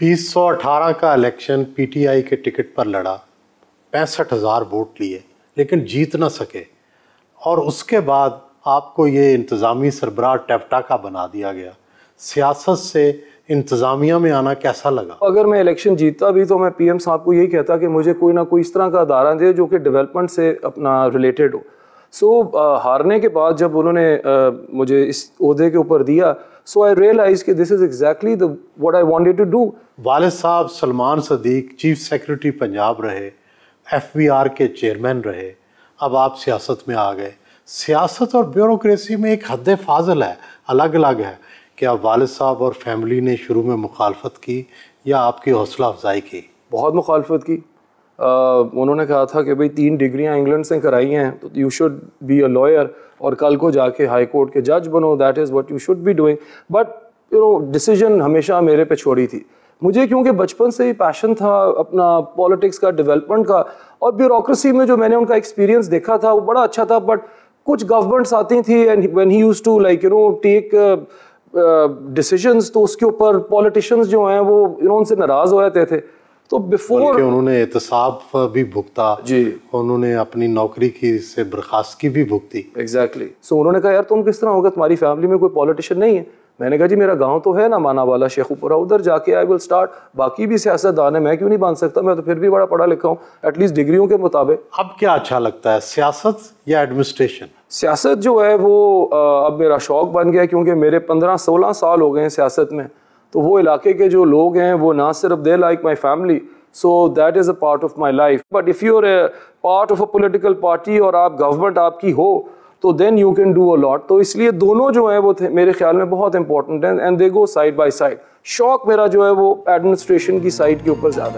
बीस का election PTI के टिकट पर लड़ा पैंसठ हज़ार वोट लिए लेकिन जीत ना सके और उसके बाद आपको ये इंतज़ामी सरबराह टेपटा का बना दिया गया सियासत से इंतज़ामिया में आना कैसा लगा अगर मैं इलेक्शन जीतता भी तो मैं पीएम साहब को यही कहता कि मुझे कोई ना कोई इस तरह का अदारा दे जो कि डेवलपमेंट से अपना रिलेटेड हो सो so, uh, हारने के बाद जब उन्होंने uh, मुझे इस अहदे के ऊपर दिया सो आई रियलाइज कि this is exactly the what I wanted to do वालिद साहब सलमान सदीक चीफ सेक्रेटरी पंजाब रहे एफबीआर के चेयरमैन रहे अब आप सियासत में आ गए सियासत और ब्यूरोसी में एक हद फाजल है अलग अलग है क्या वाल साहब और फैमिली ने शुरू में मुखालफत की या आपकी हौसला अफजाई की बहुत मुखालफत की उन्होंने कहा था कि भाई तीन डिग्रियाँ इंग्लैंड से कराई हैं तो you should be a lawyer और कल को जाके हाई कोर्ट के जज बनो that is what you should be doing but you know decision हमेशा मेरे पे छोड़ी थी मुझे क्योंकि बचपन से ही पैशन था अपना पॉलिटिक्स का डेवलपमेंट का और ब्यूरोक्रेसी में जो मैंने उनका एक्सपीरियंस देखा था वो बड़ा अच्छा था बट कुछ गवर्नमेंट्स आती थी and when he use to like you know take decision तो उसके ऊपर पॉलिटिशियंस जो हैं वो यू नो उनसे नाराज़ हो जाते थे तो बिफोर उन्होंने एहतसाब भी भुगता जी उन्होंने अपनी नौकरी की से बर्खास्त की भी भुगती एग्जैक्टली exactly. सो so, उन्होंने कहा यार तुम किस तरह होगा तुम्हारी फैमिली में कोई पॉलिटिशियन नहीं है मैंने कहा जी मेरा गांव तो है ना माना वाला शेखुपुरा उधर जाके आई विल स्टार्ट बाकी भी सियासतदान है मैं क्यों नहीं बन सकता मैं तो फिर भी बड़ा पढ़ा लिखा हूँ एटलीस्ट डिग्रियों के मुताबिक अब क्या अच्छा लगता है सियासत या एडमिनिस्ट्रेशन सियासत जो है वो अब मेरा शौक बन गया क्योंकि मेरे पंद्रह सोलह साल हो गए हैं सियासत में तो वो इलाके के जो लोग हैं वो ना सिर्फ they like my family so that is a part of my life but if your part of a political party और आप गवर्नमेंट आपकी हो तो then you can do a lot तो इसलिए दोनों जो हैं वो थे, मेरे ख्याल में बहुत इंपॉर्टेंट हैं and they go side by side शौक मेरा जो है वो एडमिनिस्ट्रेशन की साइड के ऊपर ज़्यादा